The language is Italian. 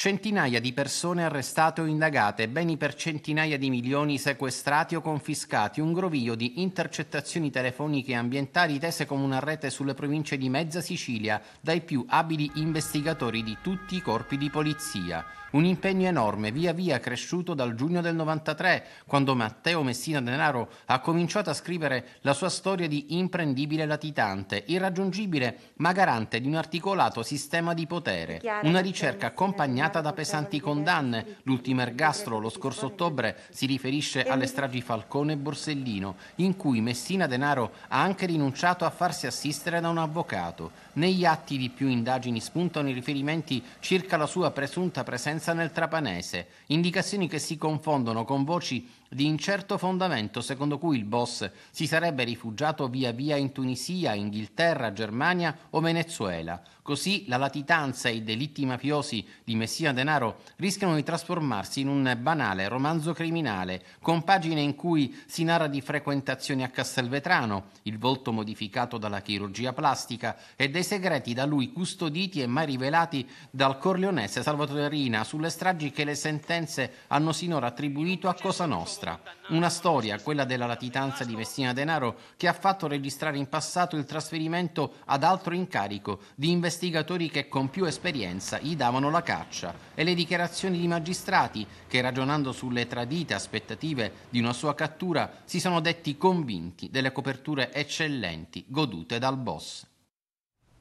Centinaia di persone arrestate o indagate, beni per centinaia di milioni sequestrati o confiscati, un groviglio di intercettazioni telefoniche e ambientali tese come una rete sulle province di mezza Sicilia dai più abili investigatori di tutti i corpi di polizia. Un impegno enorme, via via cresciuto dal giugno del 93, quando Matteo Messina Denaro ha cominciato a scrivere la sua storia di imprendibile latitante, irraggiungibile ma garante di un articolato sistema di potere. Una ricerca accompagnata segnata da pesanti condanne. L'ultimo ergastro lo scorso ottobre si riferisce alle stragi Falcone e Borsellino, in cui Messina Denaro ha anche rinunciato a farsi assistere da un avvocato. Negli atti di più indagini spuntano i riferimenti circa la sua presunta presenza nel Trapanese, indicazioni che si confondono con voci di incerto fondamento secondo cui il boss si sarebbe rifugiato via via in Tunisia, Inghilterra, Germania o Venezuela. Così la latitanza e i delitti mafiosi di Messina sia denaro rischiano di trasformarsi in un banale romanzo criminale, con pagine in cui si narra di frequentazioni a Castelvetrano, il volto modificato dalla chirurgia plastica e dei segreti da lui custoditi e mai rivelati dal corleonese Salvatore Rina sulle stragi che le sentenze hanno sinora attribuito a Cosa Nostra. Una storia, quella della latitanza di Messina Denaro, che ha fatto registrare in passato il trasferimento ad altro incarico di investigatori che con più esperienza gli davano la caccia fiducia e le dichiarazioni di magistrati che ragionando sulle tradite aspettative di una sua cattura si sono detti convinti delle coperture eccellenti godute dal boss.